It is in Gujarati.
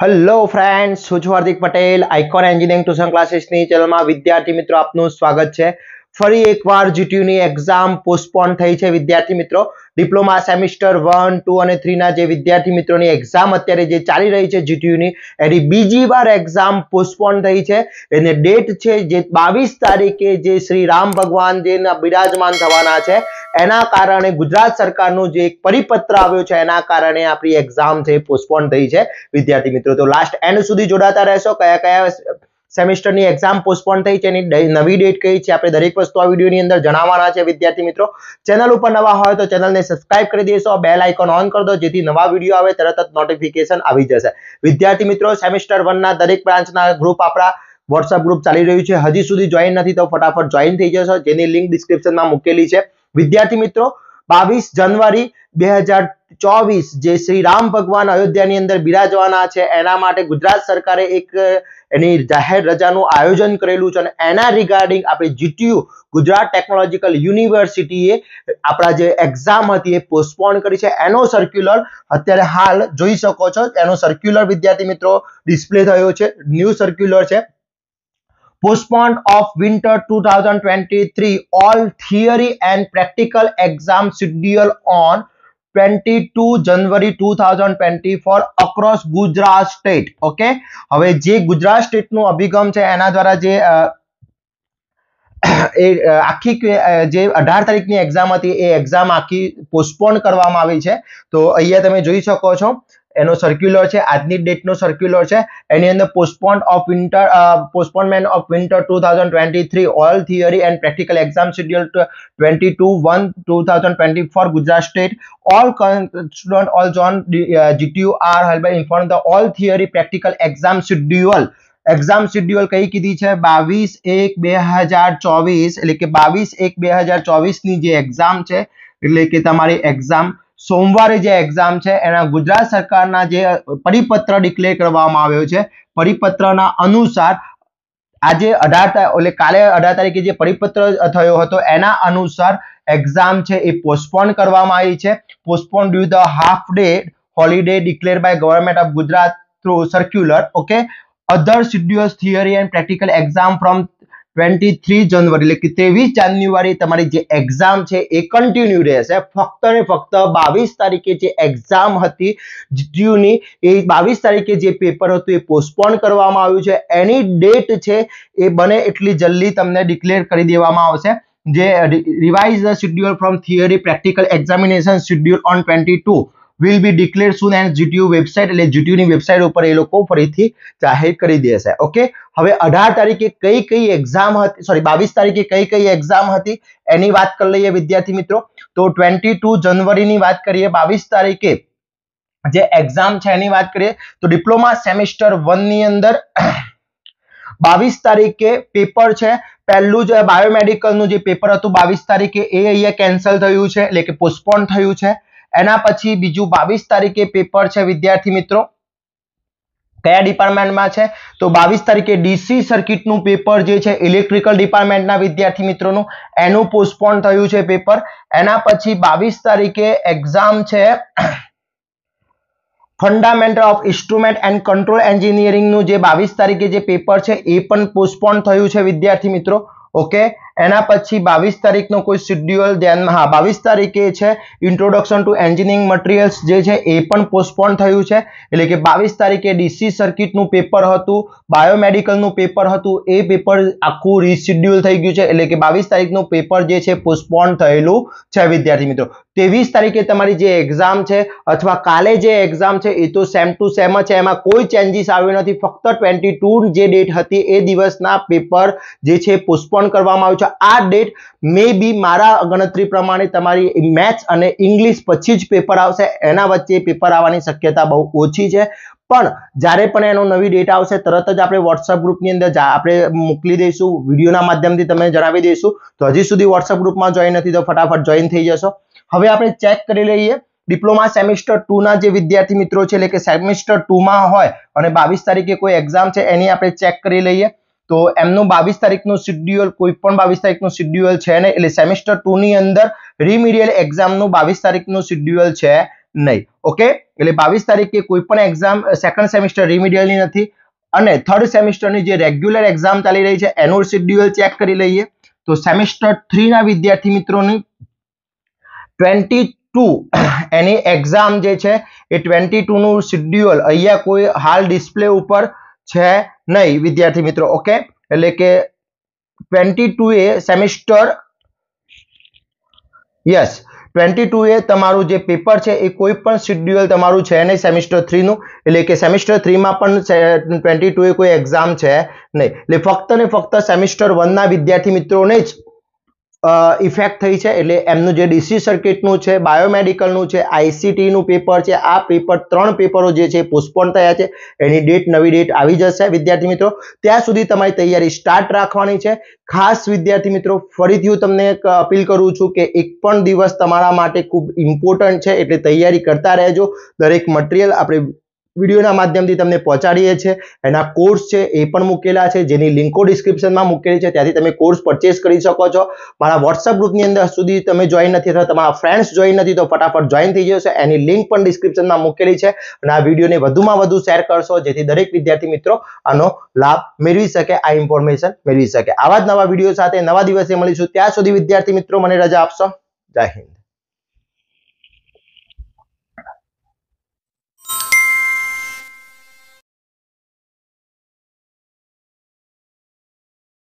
હેલો ફ્રેન્ડ હું છું Hardik Patel icon engineering tuition ક્લાસીસની ચેનલમાં વિદ્યાર્થી મિત્રો આપનું સ્વાગત છે ફરી એકવાર જીટીયુની એક્ઝામ પોસ્ટપોન થઈ છે વિદ્યાર્થી મિત્રો ડિપ્લોમા સેમિસ્ટર વન ટુ અને થ્રીના જે વિદ્યાર્થી મિત્રોની એક્ઝામ અત્યારે જે ચાલી રહી છે જીટીયુની એની બીજી વાર એક્ઝામ પોસ્ટપોન થઈ છે એને ડેટ છે જે બાવીસ તારીખે જે શ્રી રામ ભગવાન જેના બિરાજમાન થવાના છે એના કારણે ગુજરાત સરકારનું જે એક પરિપત્ર આવ્યો છે એના કારણે આપણી એક્ઝામ છે પોસ્ટપોન થઈ છે વિદ્યાર્થી મિત્રો તો લાસ્ટ એન્ડ સુધી જોડાતા રહેશો કયા કયા સેમેસ્ટરની એક્ઝામ પોસ્ટપોન થઈ છે એની નવી ડેટ કઈ છે આપણે દરેક વસ્તુ આ વિડીયોની અંદર જણાવવાના છે વિદ્યાર્થી મિત્રો ચેનલ ઉપર નવા હોય તો ચેનલને સબસ્ક્રાઇબ કરી દેશો બે આઇકોન ઓન કરી દો જેથી નવા વિડીયો આવે તરત જ નોટિફિકેશન આવી જશે વિદ્યાર્થી મિત્રો સેમેસ્ટર વનના દરેક બ્રાન્ચના ગ્રુપ આપણા વોટ્સઅપ ગ્રુપ ચાલી રહ્યું છે હજી સુધી જોઈન નથી તો ફટાફટ જોઈન થઈ જશો જેની લિંક ડિસ્ક્રિપ્શનમાં મૂકેલી છે વિદ્યાર્થી મિત્રો બાવીસ જાન્યુઆરી બે હજાર ચોવીસ જે શ્રી રામ ભગવાન અયોધ્યાની અંદર બિરાજવાના છે એના માટે ગુજરાત સરકારે એક એની જાહેર રજાનું આયોજન કરેલું છે અને એના રિગાર્ડિંગ આપણે જીટીયુ ગુજરાત ટેકનોલોજીકલ યુનિવર્સિટીએ આપણા જે એક્ઝામ હતી એ પોસ્ટપોન કરી છે એનો સર્ક્યુલર અત્યારે હાલ જોઈ શકો છો એનો સર્ક્યુલર વિદ્યાર્થી મિત્રો ડિસ્પ્લે થયો છે ન્યૂ સર્ક્યુલર છે postponed of winter 2023 all theory and practical exam schedule on 22 January 2024 across Gujarat state okay હવે જે ગુજરાત સ્ટેટનો અભિગમ છે એના દ્વારા જે એ આખી જે અઢાર તારીખની એક્ઝામ હતી એ એક્ઝામ આખી પોસ્ટપોન કરવામાં આવી છે તો અહીંયા તમે જોઈ શકો છો એનો સર્ક્યુલર છે આજની ડેટનો સર્ક્યુલર છે એની અંદર postponed of winter postponement of winter two thousand twenty three all theory and practical exam schedule twenty two one two thousand twenty four Gujarat state all student all zone GTU are held by inform the all theory practical exam schedule exam schedule કઈ કીધી છે બાવીસ એક બે હજાર ચોવીસ એટલે કે બાવીસ એક બે હજાર ચોવીસની જે એક્ઝામ છે એટલે કે તમારી એક્ઝામ સોમવારે જે એક્ઝામ છે એના ગુજરાત સરકારના જે પરિપત્ર ડિક્લેર કરવામાં આવ્યો છે પરિપત્રના અનુસાર આજે અઢાર એટલે કાલે અઢાર તારીખે જે પરિપત્ર થયો હતો એના અનુસાર એક્ઝામ છે એ પોસ્ટપોન કરવામાં આવી છે postpone due the half day holiday declare by government of Gujarat through circular okay other schedule theory and practical exam from twenty three January એટલે કે ત્રેવીસ જાન્યુઆરી તમારી જે એક્ઝામ છે એ કન્ટિન્યુ રહેશે ફક્ત ને ફક્ત બાવીસ તારીખે જે એક્ઝામ હતી જીટીયુની એ બાવીસ તારીખે જે પેપર હતું એ પોસ્ટપોન કરવામાં આવ્યું છે એની ડેટ છે એ બને એટલી જલ્દી તમને ડિક્લેર કરી દેવામાં આવશે જે revise the from theory practical examination schedule on twenty two will be declare soon and GTU website એટલે જીટીયુની વેબસાઇટ ઉપર એ લોકો ફરીથી જાહેર કરી દેશે ઓકે હવે અઢાર તારીખે કઈ કઈ એક્ઝામ હતી સોરી બાવીસ તારીખે કઈ કઈ એક્ઝામ હતી એની વાત કરી લઈએ વિદ્યાર્થી મિત્રો તો ટ્વેન્ટી ટુ જનવરીની વાત કરીએ બાવીસ તારીખે જે એક્ઝામ છે એની વાત કરીએ તો ડિપ્લોમા સેમિસ્ટર વનની અંદર બાવીસ તારીખે પેપર છે પહેલું જે બાયોમેડિકલનું જે પેપર હતું બાવીસ તારીખે એ અહીંયા કેન્સલ થયું છે એટલે કે પોસ્ટપોન થયું છે એના પછી બીજું બાવીસ તારીખે પેપર છે વિદ્યાર્થી મિત્રો કયા ડિપાર્ટમેન્ટમાં છે તો બાવીસ તારીખે ડીસી સર્કિટનું પેપર જે છે ઇલેક્ટ્રિકલ ડિપાર્ટમેન્ટના વિદ્યાર્થી મિત્રોનું એનું પોસ્ટપોન થયું છે પેપર એના પછી બાવીસ તારીખે એક્ઝામ છે fundamental of instrument and control એન્જિનિયરિંગનું જે બાવીસ તારીખે જે પેપર છે એ પણ પોસ્ટપોન થયું છે વિદ્યાર્થી મિત્રો ઓકે એના પછી બાવીસ તારીખનું કોઈ શિડ્યુઅલ ધ્યાનમાં હા બાવીસ તારીખે છે ઇન્ટ્રોડક્શન ટુ એન્જિનિયરિંગ મટીરિયલ્સ જે છે એ પણ પોસ્ટપોન થયું છે એટલે કે બાવીસ તારીખે ડીસી સર્કિટનું પેપર હતું બાયોમેડિકલનું પેપર હતું એ પેપર આખું રિશિડ્યુઅલ થઈ ગયું છે એટલે કે બાવીસ તારીખનું પેપર જે છે પોસ્ટપોન થયેલું છે વિદ્યાર્થી મિત્રો ત્રેવીસ તારીખે તમારી જે એક્ઝામ છે અથવા કાલે જે એક્ઝામ છે એ તો સેમ ટુ સેમ છે એમાં કોઈ ચેન્જીસ આવ્યો નથી ફક્ત ટ્વેન્ટી જે ડેટ હતી એ દિવસના પેપર જે છે પોસ્ટપોન કરવામાં આવ્યું છે છો આ ડેટ મે બી મારા ગણતરી પ્રમાણે તમારી મેથ્સ અને ઇંગ્લિશ પછી જ પેપર આવશે એના વચ્ચે પેપર આવવાની શક્યતા બહુ ઓછી છે પણ જ્યારે પણ એનો નવી ડેટ આવશે તરત જ આપણે વોટ્સઅપ ગ્રુપની અંદર આપણે મોકલી દઈશું વિડીયોના માધ્યમથી તમે જણાવી દઈશું તો હજી સુધી વોટ્સઅપ ગ્રુપમાં જોઈન નથી તો ફટાફટ જોઈન થઈ જશો હવે આપણે ચેક કરી લઈએ ડિપ્લોમા સેમિસ્ટર ટુના જે વિદ્યાર્થી મિત્રો છે એટલે કે સેમિસ્ટર ટુમાં હોય અને બાવીસ તારીખે કોઈ એક્ઝામ છે એની આપણે ચેક કરી લઈએ તો એમનું બાવીસ તારીખનું શિડ્યુઅલ કોઈ પણ બાવીસ તારીખનું શિડ્યુઅલ છે ને એટલે સેમેસ્ટર ટુની અંદર રિમિડિયલ એક્ઝામનું બાવીસ તારીખનું શિડ્યુઅલ છે નહીં ઓકે એટલે બાવીસ તારીખે કોઈ પણ એક્ઝામ સેકન્ડ સેમિસ્ટર રિમિડિયલની નથી અને થર્ડ સેમિસ્ટરની જે રેગ્યુલર એક્ઝામ ચાલી રહી છે એનું શિડ્યુઅલ ચેક કરી લઈએ તો સેમેસ્ટર થ્રીના વિદ્યાર્થી મિત્રોની ટ્વેન્ટી ટુ એની એક્ઝામ જે છે એ ટ્વેન્ટી ટુનું શિડ્યુઅલ અહીંયા કોઈ હાલ ડિસ્પ્લે ઉપર છે નહીં વિદ્યાર્થી મિત્રો ઓકે એટલે કે twenty two A semester yes twenty two A તમારું જે પેપર છે એ કોઈ પણ શિડ્યુઅલ તમારું છે નહીં સેમિસ્ટર થ્રીનું એટલે કે સેમિસ્ટર થ્રીમાં પણ ટ્વેન્ટી ટુ એ કોઈ એક્ઝામ છે નહીં એટલે ફક્ત ને ફક્ત સેમિસ્ટર વનના વિદ્યાર્થી મિત્રોને જ ઇફેક્ટ થઈ છે એટલે એમનું જે ડીસી સર્કિટનું છે બાયોમેડિકલનું છે આઈસીટીનું પેપર છે આ પેપર ત્રણ પેપરો જે છે પોસ્ટપોન થયા છે એની ડેટ નવી ડેટ આવી જશે વિદ્યાર્થી મિત્રો ત્યાં સુધી તમારી તૈયારી સ્ટાર્ટ રાખવાની છે ખાસ વિદ્યાર્થી મિત્રો ફરીથી હું તમને અપીલ કરું છું કે એક પણ દિવસ તમારા માટે ખૂબ ઇમ્પોર્ટન્ટ છે એટલે તૈયારી કરતા રહેજો દરેક મટીરિયલ આપણે વિડીયોના માધ્યમથી તમને પહોંચાડીએ છીએ એના કોર્સ છે એ પણ મૂકેલા છે જેની લિંકો ડિસ્ક્રિપ્શનમાં મૂકેલી છે ત્યાંથી તમે કોર્સ પરચેસ કરી શકો છો મારા વોટ્સઅપ ગ્રુપની અંદર સુધી તમે જોઈન નથી અથવા તમારા ફ્રેન્ડ્સ જોઈન નથી તો ફટાફટ જોઈન થઈ જશે એની લિંક પણ ડિસ્ક્રિપ્શનમાં મૂકેલી છે અને આ વિડીયોને વધુમાં વધુ શેર કરશો જેથી દરેક વિદ્યાર્થી મિત્રો આનો લાભ મેળવી શકે આ ઇન્ફોર્મેશન મેળવી શકે આવા જ નવા વિડીયો સાથે નવા દિવસે મળીશું ત્યાં સુધી વિદ્યાર્થી મિત્રો મને રજા આપશો જય હિન્દ